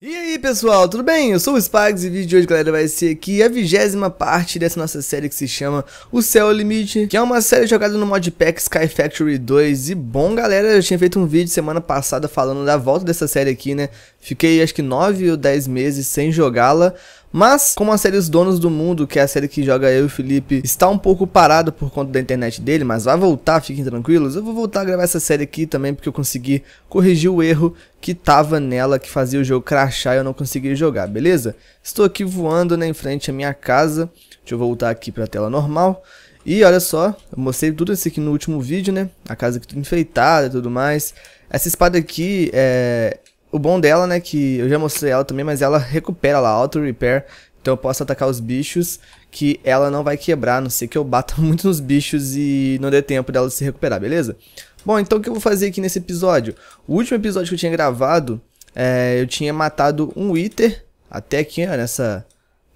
E aí pessoal, tudo bem? Eu sou o Spags e o vídeo de hoje, galera, vai ser aqui a vigésima parte dessa nossa série que se chama O Céu é Limite, que é uma série jogada no modpack Sky Factory 2. E bom, galera, eu tinha feito um vídeo semana passada falando da volta dessa série aqui, né? Fiquei acho que 9 ou 10 meses sem jogá-la, mas, como a série Os Donos do Mundo, que é a série que joga eu e o Felipe, está um pouco parada por conta da internet dele, mas vai voltar, fiquem tranquilos. Eu vou voltar a gravar essa série aqui também, porque eu consegui corrigir o erro que tava nela, que fazia o jogo crashar e eu não conseguia jogar, beleza? Estou aqui voando né, em frente à minha casa. Deixa eu voltar aqui para a tela normal. E olha só, eu mostrei tudo isso aqui no último vídeo, né? A casa aqui tudo enfeitada e tudo mais. Essa espada aqui é, o bom dela, né, que eu já mostrei ela também, mas ela recupera lá, auto repair. Então eu posso atacar os bichos que ela não vai quebrar, a não ser que eu bata muito nos bichos e não dê tempo dela se recuperar, beleza? Bom, então o que eu vou fazer aqui nesse episódio? O último episódio que eu tinha gravado, é, eu tinha matado um Wither, até aqui, ó, nessa,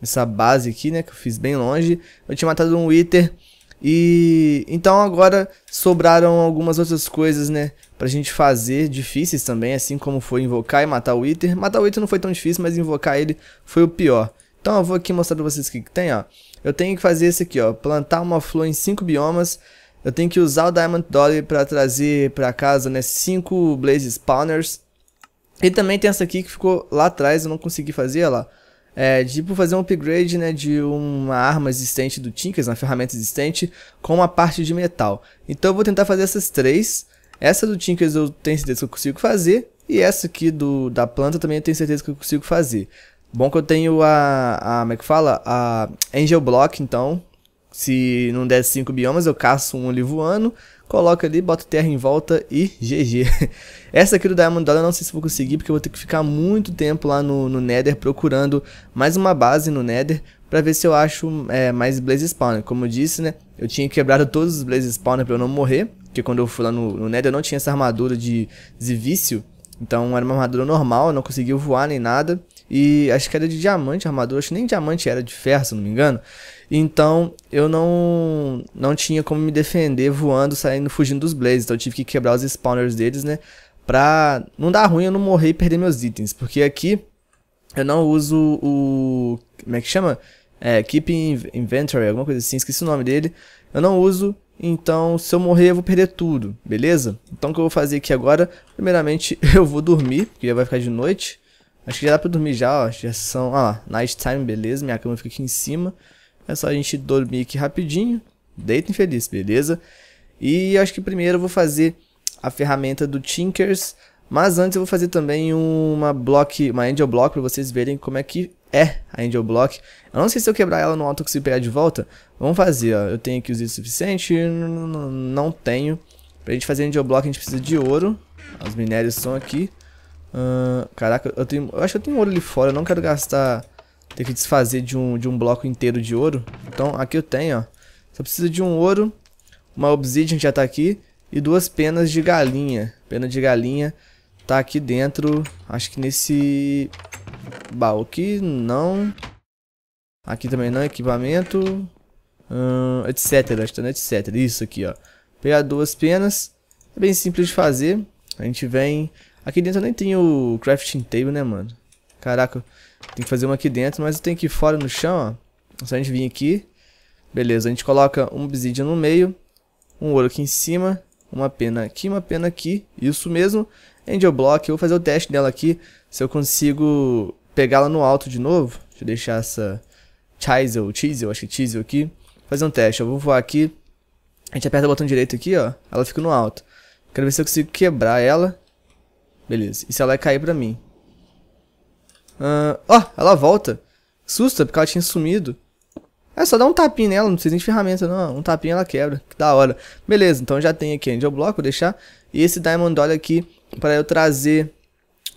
nessa base aqui, né, que eu fiz bem longe. Eu tinha matado um Wither e então agora sobraram algumas outras coisas, né? Pra gente fazer difíceis também, assim como foi invocar e matar o Wither. Matar o Wither não foi tão difícil, mas invocar ele foi o pior. Então eu vou aqui mostrar pra vocês o que, que tem, ó. Eu tenho que fazer esse aqui, ó. Plantar uma flor em 5 biomas. Eu tenho que usar o Diamond Dolly pra trazer pra casa, né? 5 Blaze Spawners. E também tem essa aqui que ficou lá atrás, eu não consegui fazer, ó lá. É, tipo fazer um upgrade né, de uma arma existente do Tinkers, uma ferramenta existente, com uma parte de metal. Então eu vou tentar fazer essas três. Essa do Tinkers eu tenho certeza que eu consigo fazer. E essa aqui do, da planta também eu tenho certeza que eu consigo fazer. Bom que eu tenho a, a como é que fala? A Angel Block, então. Se não der cinco biomas, eu caço um ali voando coloca ali, bota terra em volta e GG. Essa aqui do Diamond Dollar eu não sei se vou conseguir, porque eu vou ter que ficar muito tempo lá no, no Nether procurando mais uma base no Nether para ver se eu acho é, mais Blaze Spawner. Como eu disse, né, eu tinha quebrado todos os Blaze Spawner para eu não morrer, porque quando eu fui lá no, no Nether eu não tinha essa armadura de Zivício, então era uma armadura normal, não conseguiu voar nem nada. E acho que era de diamante a armadura, acho que nem diamante era de ferro, se não me engano. Então eu não não tinha como me defender voando, saindo, fugindo dos blazes. Então eu tive que quebrar os spawners deles, né? Pra não dar ruim eu não morrer e perder meus itens. Porque aqui eu não uso o. Como é que chama? É, Keep Inventory, alguma coisa assim, esqueci o nome dele. Eu não uso então, se eu morrer, eu vou perder tudo, beleza? Então, o que eu vou fazer aqui agora? Primeiramente, eu vou dormir, porque já vai ficar de noite. Acho que já dá pra dormir já, ó. Já são, ó, night time, beleza? Minha cama fica aqui em cima. É só a gente dormir aqui rapidinho. Deita infeliz, beleza? E acho que primeiro eu vou fazer a ferramenta do Tinkers mas antes eu vou fazer também uma block, uma angel block para vocês verem como é que é a angel block. Eu não sei se eu quebrar ela no alto que se pegar de volta. Vamos fazer, ó. Eu tenho aqui os itens suficiente, não tenho. Pra gente fazer angel block a gente precisa de ouro. Os minérios estão aqui. Uh, caraca, eu tenho, eu acho que eu tenho ouro ali fora, eu não quero gastar ter que desfazer de um, de um bloco inteiro de ouro. Então, aqui eu tenho, ó. Só precisa de um ouro, uma obsidian já tá aqui, e duas penas de galinha. Pena de galinha Tá aqui dentro, acho que nesse baú aqui, não. Aqui também não, equipamento, hum, etc. Acho que tá etc. Isso aqui, ó. Pegar duas penas, é bem simples de fazer. A gente vem... Aqui dentro eu nem tenho o crafting table, né, mano? Caraca, tem que fazer uma aqui dentro, mas eu tenho que ir fora no chão, ó. Se a gente vir aqui, beleza, a gente coloca um obsidian no meio, um ouro aqui em cima, uma pena aqui, uma pena aqui, isso mesmo. Angel Block. Eu vou fazer o teste dela aqui, se eu consigo pegá-la no alto de novo. Deixa eu deixar essa Chisel, Chisel, acho que é Chisel aqui. fazer um teste, eu vou voar aqui. A gente aperta o botão direito aqui, ó. Ela fica no alto. Quero ver se eu consigo quebrar ela. Beleza. E se ela vai cair pra mim. Ó, uh, oh, ela volta. Susta, é porque ela tinha sumido. É só dar um tapinha nela, não precisa de ferramenta não, um tapinha ela quebra, que da hora. Beleza, então já tem aqui Angel Block, vou deixar. E esse Diamond Doll aqui, para eu trazer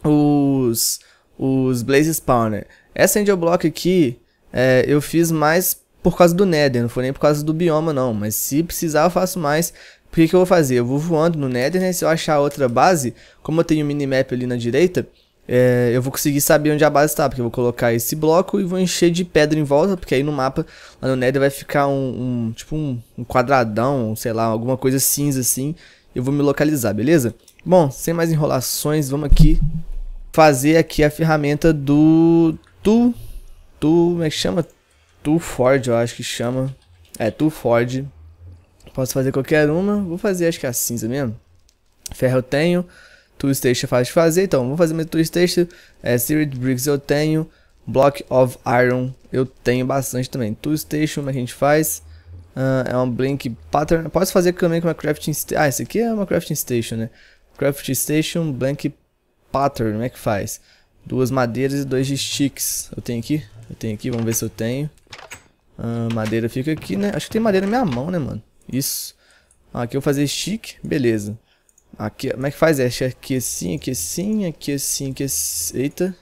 os, os Blaze Spawner. Essa Angel Block aqui, é, eu fiz mais por causa do Nether, não foi nem por causa do bioma não, mas se precisar eu faço mais. O que, que eu vou fazer? Eu vou voando no Nether, né? Se eu achar outra base, como eu tenho o um minimap ali na direita, é, eu vou conseguir saber onde a base está, porque eu vou colocar esse bloco e vou encher de pedra em volta, porque aí no mapa, lá no Nether vai ficar um, um tipo um, um, quadradão, sei lá, alguma coisa cinza assim, eu vou me localizar, beleza? Bom, sem mais enrolações, vamos aqui fazer aqui a ferramenta do tu, tu, como é que chama? Tu Ford, eu acho que chama, é, tu Ford, posso fazer qualquer uma, vou fazer acho que é a cinza mesmo, ferro eu tenho... Toolstation Station é fácil de fazer, então vou fazer meu Toolstation. É, Seared Bricks eu tenho, Block of Iron eu tenho bastante também. Toolstation, como é a gente faz? Uh, é um Blink Pattern. posso fazer também com uma Crafting Station. Ah, esse aqui é uma Crafting Station, né? Crafting Station, Blank Pattern, como é que faz? Duas madeiras e dois de sticks. Eu tenho aqui? Eu tenho aqui, vamos ver se eu tenho. Uh, madeira fica aqui, né? Acho que tem madeira na minha mão, né, mano? Isso. Ah, aqui eu vou fazer stick, beleza. Aqui, como é que faz? É aqui assim, aqui assim, aqui assim, aqui assim. Eita.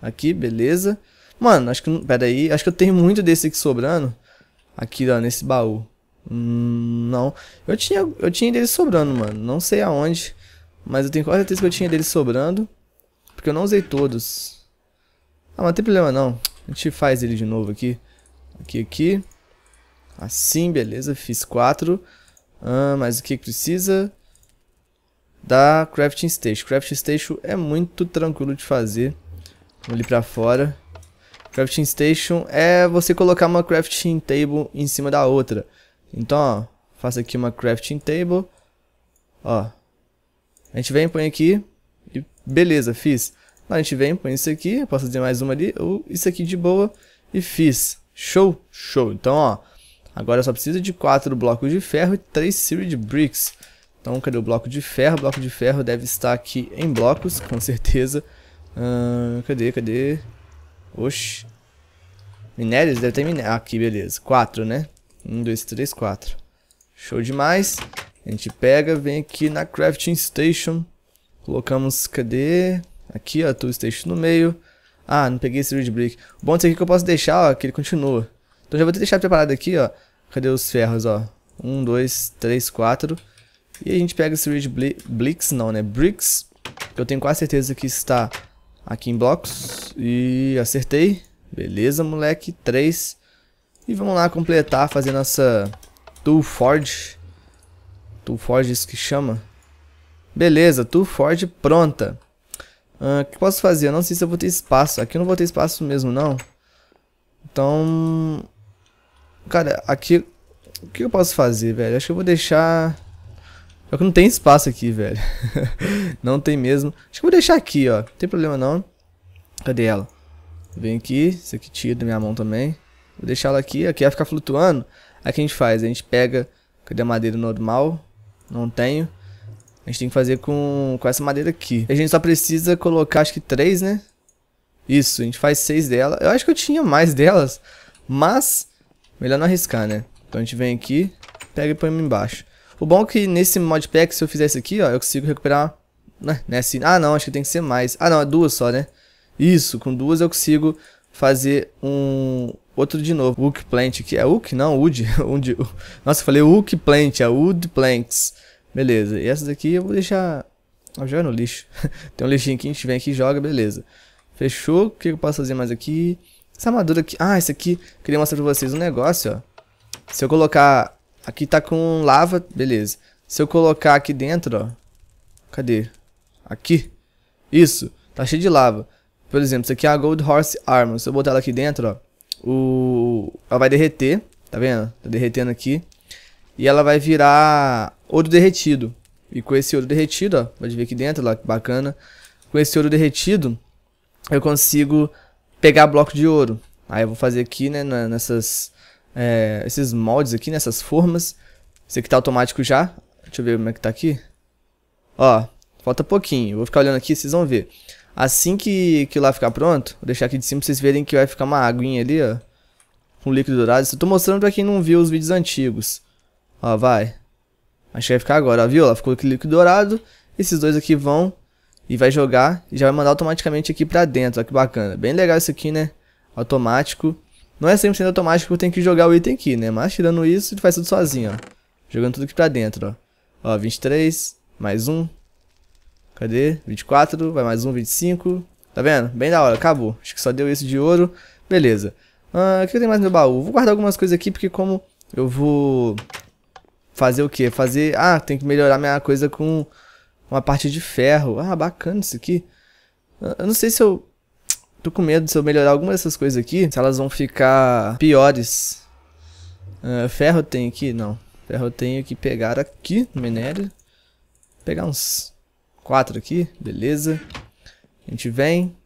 Aqui, beleza. Mano, acho que... Pera aí. Acho que eu tenho muito desse aqui sobrando. Aqui, ó, nesse baú. Hum, não. Eu tinha, eu tinha dele sobrando, mano. Não sei aonde. Mas eu tenho quase certeza que eu tinha dele sobrando. Porque eu não usei todos. Ah, mas não tem problema não. A gente faz ele de novo aqui. Aqui, aqui. Assim, beleza. Fiz quatro. Ah, mas o que precisa? da Crafting Station. Crafting Station é muito tranquilo de fazer. Vamos ali pra fora. Crafting Station é você colocar uma crafting table em cima da outra. Então, ó, faço aqui uma crafting table. Ó. A gente vem, põe aqui. E beleza, fiz. A gente vem, põe isso aqui. Posso fazer mais uma ali. Ou isso aqui de boa. E fiz. Show, show. Então, ó. Agora só precisa de 4 blocos de ferro e 3 series de bricks. Então, cadê o bloco de ferro? O bloco de ferro deve estar aqui em blocos, com certeza. Uh, cadê, cadê? Oxi. Minérios? Deve ter minérios. Ah, aqui, beleza. Quatro, né? Um, dois, três, quatro. Show demais. A gente pega, vem aqui na crafting station. Colocamos, cadê? Aqui, ó, tool station no meio. Ah, não peguei esse red brick. O bom disso aqui é que eu posso deixar, ó, que ele continua. Então já vou ter deixado preparado aqui, ó. Cadê os ferros, ó? Um, dois, três, quatro. E a gente pega esse Ridge Blix, não, né? Bricks, que eu tenho quase certeza que está aqui em blocos. E acertei. Beleza, moleque. 3. E vamos lá completar, fazer nossa Tool Forge. Tool Forge, isso que chama. Beleza, Tool Forge pronta. Ah, o uh, que posso fazer? Eu não sei se eu vou ter espaço. Aqui eu não vou ter espaço mesmo, não. Então... Cara, aqui... O que eu posso fazer, velho? Acho que eu vou deixar... Só é que não tem espaço aqui, velho. não tem mesmo. Acho que vou deixar aqui, ó. Não tem problema não. Cadê ela? Vem aqui. Isso aqui tira da minha mão também. Vou deixar ela aqui. Aqui vai ficar flutuando. Aí o que a gente faz? A gente pega... Cadê a madeira normal? Não tenho. A gente tem que fazer com, com essa madeira aqui. A gente só precisa colocar, acho que três, né? Isso, a gente faz seis dela. Eu acho que eu tinha mais delas, mas melhor não arriscar, né? Então a gente vem aqui, pega e põe embaixo. O bom é que nesse modpack, se eu fizer isso aqui, ó, eu consigo recuperar... Né, né, assim, ah, não, acho que tem que ser mais. Ah, não, é duas só, né? Isso, com duas eu consigo fazer um outro de novo. Wook Plant, aqui é Wook? Não, Wood. Onde, nossa, eu falei Wook Plant, é Wood Planks. Beleza, e essas daqui eu vou deixar... Eu jogo no lixo. tem um lixinho aqui, a gente vem aqui e joga, beleza. Fechou, o que eu posso fazer mais aqui? Essa armadura aqui... Ah, isso aqui, queria mostrar pra vocês um negócio, ó. Se eu colocar Aqui tá com lava, beleza. Se eu colocar aqui dentro, ó. Cadê? Aqui. Isso, tá cheio de lava. Por exemplo, isso aqui é a Gold Horse Armor. Se eu botar ela aqui dentro, ó. O... Ela vai derreter, tá vendo? Tá derretendo aqui. E ela vai virar ouro derretido. E com esse ouro derretido, ó. Pode ver aqui dentro, lá, que bacana. Com esse ouro derretido, eu consigo pegar bloco de ouro. Aí eu vou fazer aqui, né, nessas é, esses moldes aqui, nessas né, formas. Esse aqui tá automático já. Deixa eu ver como é que tá aqui. Ó, falta pouquinho. vou ficar olhando aqui, vocês vão ver. Assim que, que lá ficar pronto, vou deixar aqui de cima pra vocês verem que vai ficar uma aguinha ali, ó. Com líquido dourado. Isso eu tô mostrando pra quem não viu os vídeos antigos. Ó, vai. Acho que vai ficar agora, ó, viu? ficou aqui líquido dourado. Esses dois aqui vão e vai jogar e já vai mandar automaticamente aqui pra dentro. Ó, que bacana. Bem legal isso aqui, né? Automático. Não é 100% automático que eu tenho que jogar o item aqui, né? Mas tirando isso, ele faz tudo sozinho, ó. Jogando tudo aqui pra dentro, ó. Ó, 23, mais um. Cadê? 24, vai mais um, 25. Tá vendo? Bem da hora, acabou. Acho que só deu isso de ouro. Beleza. Ah, o que eu tenho mais no meu baú? Vou guardar algumas coisas aqui, porque como eu vou fazer o quê? Fazer... Ah, tem que melhorar minha coisa com uma parte de ferro. Ah, bacana isso aqui. Ah, eu não sei se eu Tô com medo se eu melhorar alguma dessas coisas aqui, se elas vão ficar piores. Uh, ferro tem aqui? Não. Ferro eu tenho que pegar aqui, minério. Pegar uns quatro aqui, beleza. A gente vem.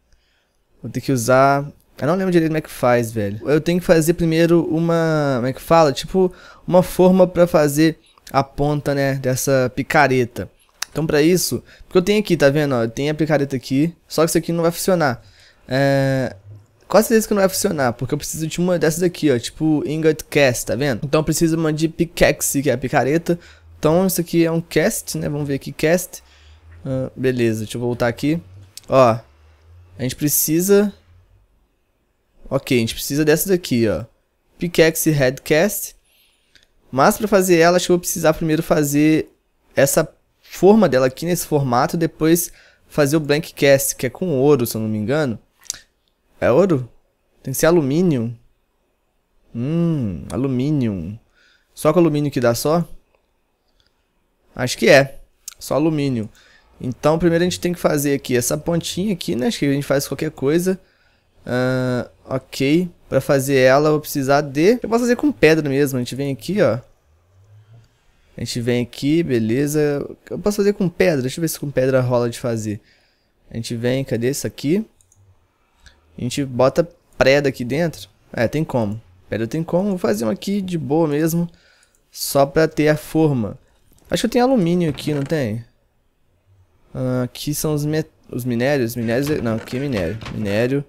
Vou ter que usar... Eu não lembro direito como é que faz, velho. Eu tenho que fazer primeiro uma... Como é que fala? Tipo, uma forma pra fazer a ponta, né, dessa picareta. Então pra isso, porque eu tenho aqui, tá vendo? Ó, eu tenho a picareta aqui, só que isso aqui não vai funcionar. É, quase certeza que não vai funcionar, porque eu preciso de uma dessas aqui, ó, tipo ingot cast, tá vendo? Então eu preciso uma de pickaxe, que é a picareta. Então isso aqui é um cast, né? Vamos ver aqui, cast. Uh, beleza, deixa eu voltar aqui. Ó, a gente precisa... Ok, a gente precisa dessa daqui, ó. Pickaxe Headcast. Mas para fazer ela, acho que eu vou precisar primeiro fazer essa forma dela aqui nesse formato, depois fazer o blank cast que é com ouro, se eu não me engano. É ouro? Tem que ser alumínio. Hum, alumínio. Só com alumínio que dá só? Acho que é. Só alumínio. Então, primeiro a gente tem que fazer aqui essa pontinha aqui, né? Acho que a gente faz qualquer coisa. Uh, ok. Pra fazer ela, eu vou precisar de... Eu posso fazer com pedra mesmo. A gente vem aqui, ó. A gente vem aqui, beleza. Eu posso fazer com pedra. Deixa eu ver se com pedra rola de fazer. A gente vem, cadê isso aqui? A gente bota preda aqui dentro. É, tem como. Preda tem como. Vou fazer um aqui de boa mesmo. Só pra ter a forma. Acho que eu tenho alumínio aqui, não tem? Ah, aqui são os, os minérios. Minérios... É, não, aqui é minério. Minério.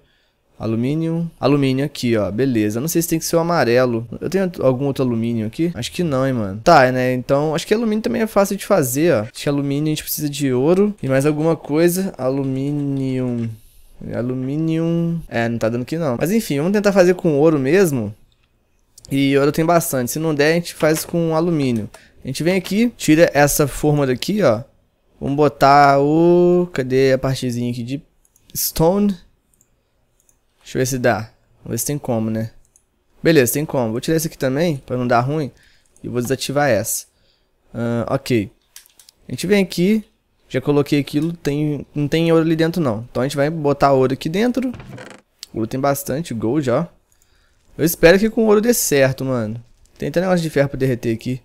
Alumínio. Alumínio aqui, ó. Beleza. Não sei se tem que ser o amarelo. Eu tenho algum outro alumínio aqui? Acho que não, hein, mano. Tá, né? Então, acho que alumínio também é fácil de fazer, ó. Acho que alumínio a gente precisa de ouro. E mais alguma coisa. Alumínio... É alumínio, É, não tá dando aqui não. Mas enfim, vamos tentar fazer com ouro mesmo. E ouro tem bastante. Se não der, a gente faz com alumínio. A gente vem aqui, tira essa forma daqui, ó. Vamos botar o... Cadê a partezinha aqui de stone? Deixa eu ver se dá. Vamos ver se tem como, né? Beleza, tem como. Vou tirar isso aqui também, pra não dar ruim. E vou desativar essa. Uh, ok. A gente vem aqui, já coloquei aquilo, tem, não tem ouro ali dentro não. Então a gente vai botar ouro aqui dentro. Ouro tem bastante, gold, ó. Eu espero que com ouro dê certo, mano. Tem até negócio de ferro pra derreter aqui.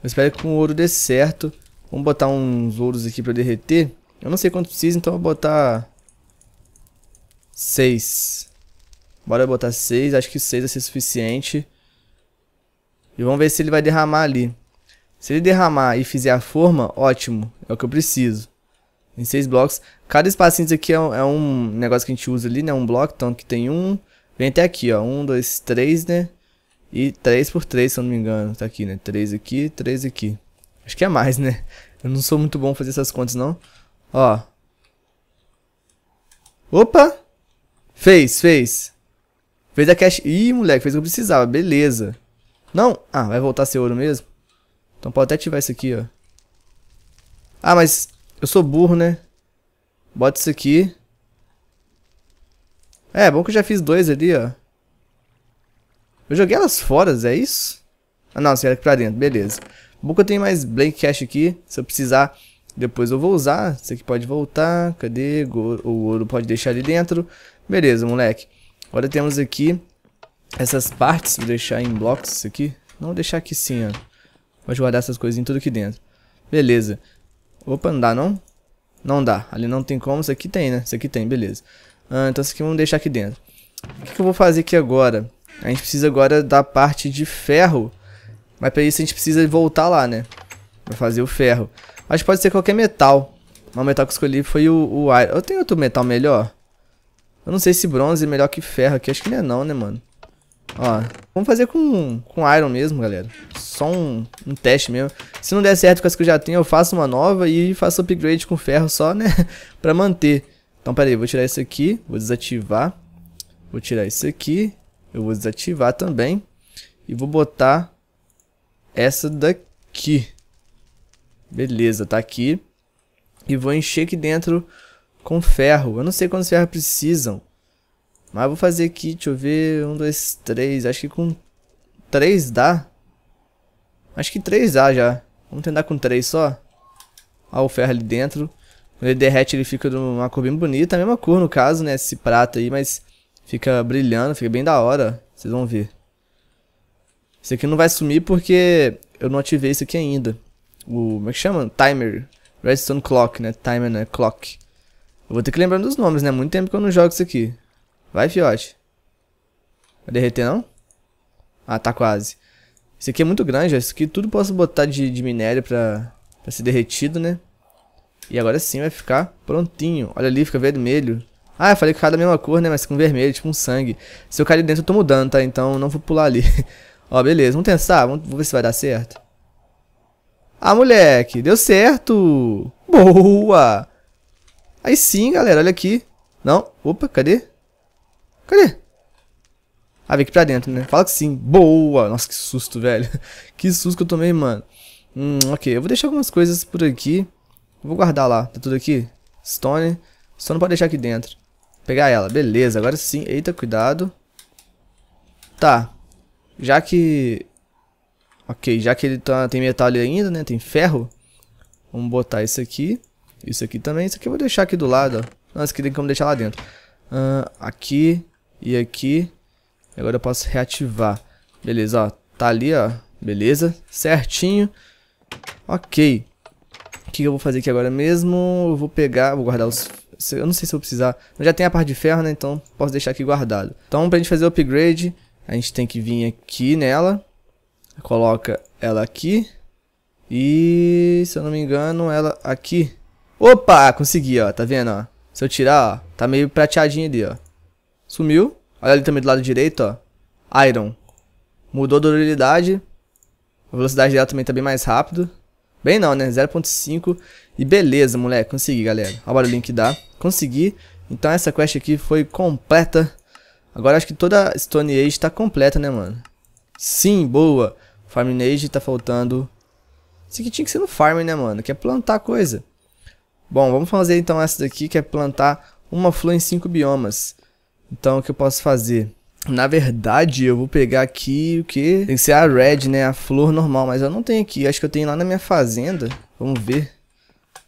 Eu espero que com ouro dê certo. Vamos botar uns ouros aqui pra derreter. Eu não sei quanto precisa, então eu vou botar... 6. Bora botar 6, acho que 6 vai ser suficiente. E vamos ver se ele vai derramar ali. Se ele derramar e fizer a forma, ótimo, é o que eu preciso. Em seis blocos. Cada espacinho aqui é um, é um, negócio que a gente usa ali, né? Um bloco, então que tem um. Vem até aqui, ó. Um, dois, três, né? E três por três, se eu não me engano. Tá aqui, né? Três aqui, três aqui. Acho que é mais, né? Eu não sou muito bom fazer essas contas, não. Ó. Opa! Fez, fez. Fez a cache. Ih, moleque, fez o que eu precisava. Beleza. Não? Ah, vai voltar a ser ouro mesmo? Então pode até ativar isso aqui, ó. Ah, mas eu sou burro, né? Bota isso aqui. É, bom que eu já fiz dois ali, ó. Eu joguei elas fora, é isso? Ah, não, você era aqui pra dentro, beleza. Bom que eu tenho mais Blank Cash aqui, se eu precisar, depois eu vou usar. Isso aqui pode voltar, cadê? O ouro pode deixar ali dentro. Beleza, moleque. Agora temos aqui essas partes, vou deixar em blocos isso aqui. Não, vou deixar aqui sim, ó. Pode guardar essas coisinhas tudo aqui dentro. Beleza. Opa, não dá não? Não dá. Ali não tem como. Isso aqui tem, né? Isso aqui tem, beleza. Ah, então isso aqui vamos deixar aqui dentro. O que, que eu vou fazer aqui agora? A gente precisa agora da parte de ferro. Mas pra isso a gente precisa voltar lá, né? Pra fazer o ferro. Acho que pode ser qualquer metal. Mas o metal que eu escolhi foi o, ar. Eu tenho outro metal melhor? Eu não sei se bronze é melhor que ferro aqui. Acho que não é não, né, mano? Ó, vamos fazer com, com Iron mesmo, galera. Só um, um teste mesmo. Se não der certo com as que eu já tenho, eu faço uma nova e faço upgrade com ferro só, né? pra manter. Então, pera aí, vou tirar isso aqui, vou desativar. Vou tirar isso aqui, eu vou desativar também. E vou botar essa daqui. Beleza, tá aqui. E vou encher aqui dentro com ferro. Eu não sei quantos ferros precisam. Mas vou fazer aqui, deixa eu ver. Um, dois, três. Acho que com três dá. Acho que três dá já. Vamos tentar com três só. Olha o ferro ali dentro. Quando ele derrete, ele fica numa cor bem bonita. A mesma cor, no caso, né? Esse prata aí, mas fica brilhando. Fica bem da hora. Vocês vão ver. Isso aqui não vai sumir porque eu não ativei isso aqui ainda. O... Como é que chama? Timer. Redstone Clock, né? Timer, né? Clock. Eu vou ter que lembrar dos nomes, né? Muito tempo que eu não jogo isso aqui. Vai, fiote. Vai derreter, não? Ah, tá quase. Isso aqui é muito grande, ó. Isso aqui tudo posso botar de, de minério pra, pra ser derretido, né? E agora sim vai ficar prontinho. Olha ali, fica vermelho. Ah, eu falei que cada mesma cor, né? Mas com vermelho, tipo um sangue. Se eu cair dentro, eu tô mudando, tá? Então não vou pular ali. ó, beleza. Vamos testar. Vamos ver se vai dar certo. Ah, moleque. Deu certo. Boa. Aí sim, galera. Olha aqui. Não. Opa, cadê? Cadê? Ah, veio aqui pra dentro, né? Fala que sim. Boa! Nossa, que susto, velho. que susto que eu tomei, mano. Hum, ok. Eu vou deixar algumas coisas por aqui. Vou guardar lá. Tá tudo aqui? Stone. Stone pode deixar aqui dentro. Pegar ela. Beleza, agora sim. Eita, cuidado. Tá. Já que... Ok, já que ele tá, tem metal ali ainda, né? Tem ferro. Vamos botar isso aqui. Isso aqui também. Isso aqui eu vou deixar aqui do lado, ó. Não, isso aqui tem como deixar lá dentro. Uh, aqui. E aqui, agora eu posso reativar. Beleza, ó, tá ali, ó, beleza, certinho. Ok. O que eu vou fazer aqui agora mesmo? Eu vou pegar, vou guardar os... Eu não sei se eu precisar... Eu já tem a parte de ferro, né? Então posso deixar aqui guardado. Então pra gente fazer o upgrade, a gente tem que vir aqui nela. Coloca ela aqui. E se eu não me engano, ela aqui. Opa, consegui, ó. Tá vendo, ó? Se eu tirar, ó, tá meio prateadinho ali, ó. Sumiu. Olha ali também do lado direito, ó. Iron. Mudou a durabilidade. A velocidade dela também tá bem mais rápido. Bem não, né? 0.5. E beleza, moleque. Consegui, galera. Olha o barulhinho que dá. Consegui. Então essa quest aqui foi completa. Agora acho que toda Stone Age tá completa, né, mano? Sim, boa. Farm Age tá faltando... Isso aqui tinha que ser no farm, né, mano? Que é plantar coisa. Bom, vamos fazer então essa daqui, que é plantar uma flor em 5 biomas. Então, o que eu posso fazer? Na verdade, eu vou pegar aqui o que? Tem que ser a red, né? A flor normal, mas eu não tenho aqui. Acho que eu tenho lá na minha fazenda. Vamos ver.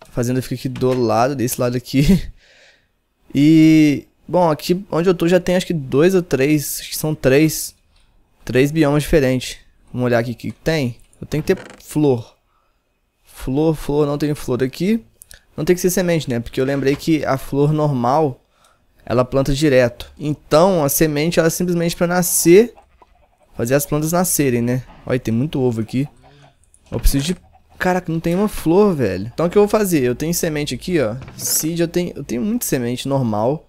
A fazenda fica aqui do lado, desse lado aqui. E... Bom, aqui onde eu tô já tem acho que dois ou três. Acho que são três. Três biomas diferentes. Vamos olhar aqui o que tem. Eu tenho que ter flor. Flor, flor, não tenho flor aqui. Não tem que ser semente, né? Porque eu lembrei que a flor normal ela planta direto. Então a semente ela é simplesmente para nascer, fazer as plantas nascerem, né? Olha, tem muito ovo aqui. Eu preciso de... Caraca, não tem uma flor, velho. Então o que eu vou fazer? Eu tenho semente aqui, ó. Seed, eu tenho, eu tenho muita semente normal.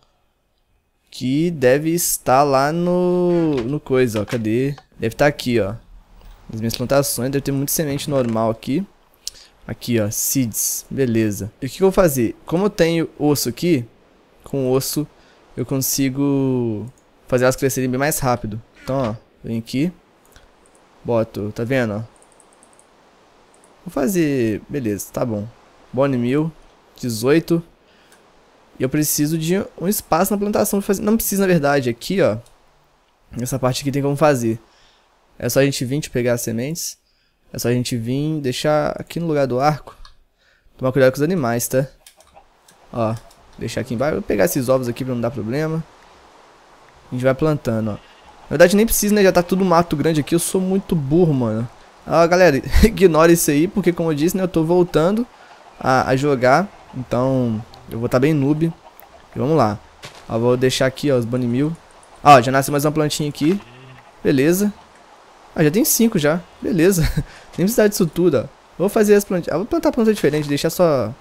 Que deve estar lá no... No coisa, ó. Cadê? Deve estar tá aqui, ó. Nas minhas plantações, deve ter muita semente normal aqui. Aqui, ó. Seeds. Beleza. E o que eu vou fazer? Como eu tenho osso aqui... Com osso eu consigo fazer elas crescerem bem mais rápido. Então, ó, vem aqui. Boto, tá vendo, Vou fazer... Beleza, tá bom. Bone mil, 18. E eu preciso de um espaço na plantação. Fazer... Não precisa, na verdade, aqui, ó. Essa parte aqui tem como fazer. É só a gente vir te pegar as sementes. É só a gente vir deixar aqui no lugar do arco. Tomar cuidado com os animais, tá? Ó, deixar aqui embaixo. Vou pegar esses ovos aqui pra não dar problema. A gente vai plantando, ó. Na verdade nem precisa, né? Já tá tudo mato grande aqui. Eu sou muito burro, mano. Ó, galera, ignora isso aí, porque como eu disse, né? Eu tô voltando a, a jogar. Então, eu vou estar tá bem noob. E vamos lá. Ó, vou deixar aqui, ó, os bunny mil. Ó, já nasce mais uma plantinha aqui. Beleza. Ah, já tem cinco já. Beleza. nem precisa disso tudo, ó. Vou fazer as plantas Ah, vou plantar planta diferente, deixar só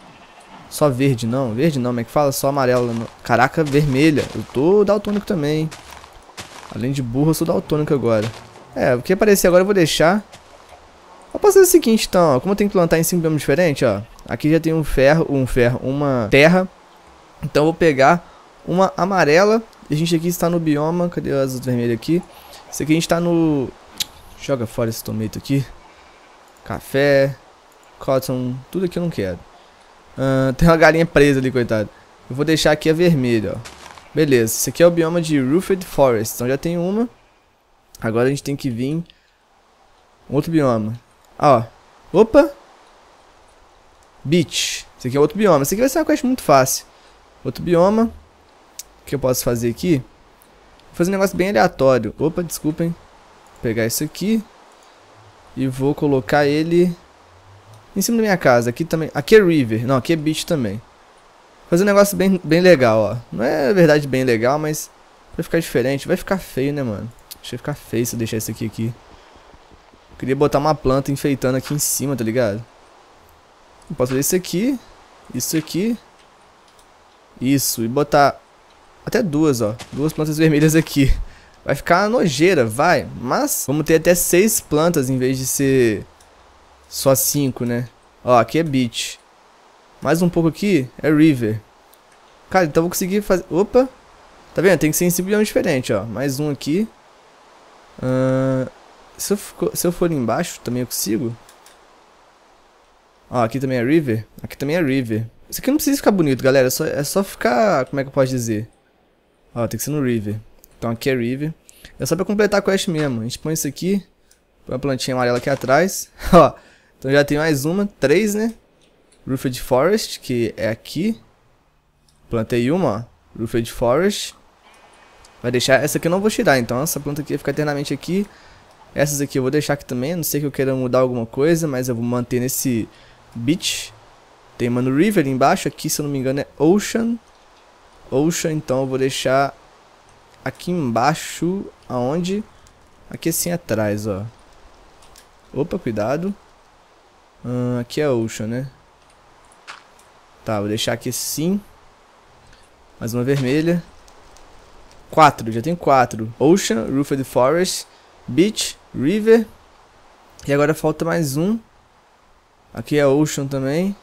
só verde não, verde não, como é que fala? Só amarela. Né? Caraca, vermelha. Eu tô daltônico também, hein? Além de burro, eu sou daltônico agora. É, o que aparecer agora eu vou deixar. Vou fazer o seguinte, então, ó. Como eu tenho que plantar em cinco biomas diferentes, ó. Aqui já tem um ferro, um ferro, uma terra. Então eu vou pegar uma amarela. E a gente aqui está no bioma. Cadê o vermelhas vermelho aqui? Esse aqui a gente está no... Joga fora esse tomate aqui. Café, cotton, tudo aqui eu não quero. Uh, tem uma galinha presa ali, coitado. Eu vou deixar aqui a vermelha, ó. Beleza, esse aqui é o bioma de Roofed Forest. Então já tem uma. Agora a gente tem que vir... Um outro bioma. Ah, ó. Opa! Beach. Esse aqui é outro bioma. Esse aqui vai ser uma quest muito fácil. Outro bioma. O que eu posso fazer aqui? Vou fazer um negócio bem aleatório. Opa, desculpem. Vou pegar isso aqui. E vou colocar ele... Em cima da minha casa, aqui também. Aqui é river, não, aqui é beach também. Fazer um negócio bem, bem legal, ó. Não é verdade bem legal, mas vai ficar diferente. Vai ficar feio, né, mano? Deixa ficar feio se eu deixar isso aqui aqui. Eu queria botar uma planta enfeitando aqui em cima, tá ligado? Eu posso fazer isso aqui, isso aqui, isso. E botar até duas, ó. Duas plantas vermelhas aqui. Vai ficar nojeira, vai. Mas vamos ter até seis plantas em vez de ser só 5, né? Ó, aqui é beach. Mais um pouco aqui é river. Cara, então vou conseguir fazer... Opa! Tá vendo? Tem que ser em 5 diferente, ó. Mais um aqui. Uh... Se, eu for, se eu for embaixo, também eu consigo? Ó, aqui também é river. Aqui também é river. Isso aqui não precisa ficar bonito, galera. É só, é só ficar... Como é que eu posso dizer? Ó, tem que ser no river. Então aqui é river. É só pra completar a quest mesmo. A gente põe isso aqui. Põe uma plantinha amarela aqui atrás. Ó. Então já tem mais uma, três, né? Roofed Forest, que é aqui. Plantei uma, ó. Roofed Forest. Vai deixar... Essa aqui eu não vou tirar, então. Essa planta aqui vai ficar eternamente aqui. Essas aqui eu vou deixar aqui também. não sei que eu queira mudar alguma coisa, mas eu vou manter nesse beach. Tem Mano River embaixo. Aqui, se eu não me engano, é Ocean. Ocean, então eu vou deixar aqui embaixo. Aonde? Aqui assim atrás, ó. Opa, cuidado. Hum, aqui é Ocean, né? Tá, vou deixar aqui sim. Mais uma vermelha. Quatro, já tem quatro. Ocean, the Forest, Beach, River. E agora falta mais um. Aqui é Ocean também.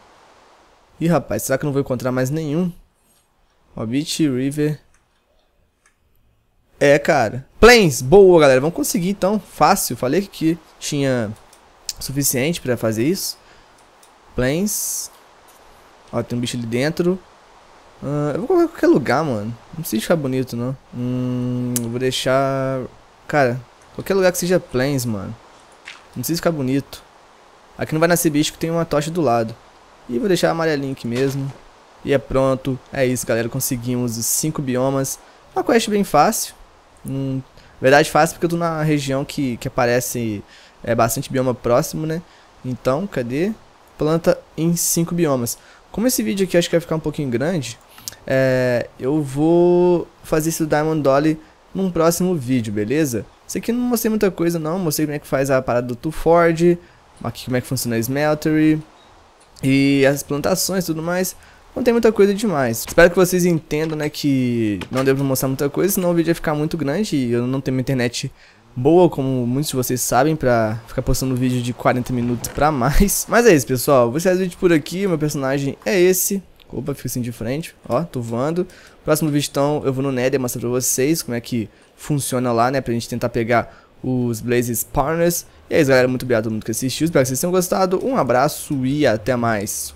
Ih, rapaz, será que eu não vou encontrar mais nenhum? Ó, Beach, River. É, cara. Plains, boa, galera. Vamos conseguir, então. Fácil. Falei que tinha suficiente para fazer isso. plains Ó, tem um bicho ali dentro. Uh, eu vou colocar em qualquer lugar, mano. Não precisa ficar bonito, não. Hum, eu vou deixar... Cara, qualquer lugar que seja plains mano. Não precisa ficar bonito. Aqui não vai nascer bicho que tem uma tocha do lado. E vou deixar amarelinho aqui mesmo. E é pronto. É isso, galera. Conseguimos os 5 biomas. Uma quest bem fácil. Hum, verdade, fácil porque eu tô na região que, que aparece é bastante bioma próximo, né? Então, cadê? Planta em 5 biomas. Como esse vídeo aqui acho que vai ficar um pouquinho grande, é, eu vou fazer isso do Diamond Dolly num próximo vídeo, beleza? Isso aqui não mostrei muita coisa não, mostrei como é que faz a parada do Tuford, aqui como é que funciona a Smeltery, e as plantações e tudo mais, não tem muita coisa demais. Espero que vocês entendam, né, que não devo mostrar muita coisa, senão o vídeo vai ficar muito grande e eu não tenho uma internet boa, como muitos de vocês sabem, pra ficar postando vídeo de 40 minutos pra mais. Mas é isso, pessoal. Vou encerrar o vídeo por aqui. Meu personagem é esse. Opa, fica assim de frente. Ó, tô voando. Próximo vídeo, então, eu vou no Nether mostrar pra vocês como é que funciona lá, né? Pra gente tentar pegar os Blazes Partners. E é isso, galera. Muito obrigado a todo mundo que assistiu. Espero que vocês tenham gostado. Um abraço e até mais.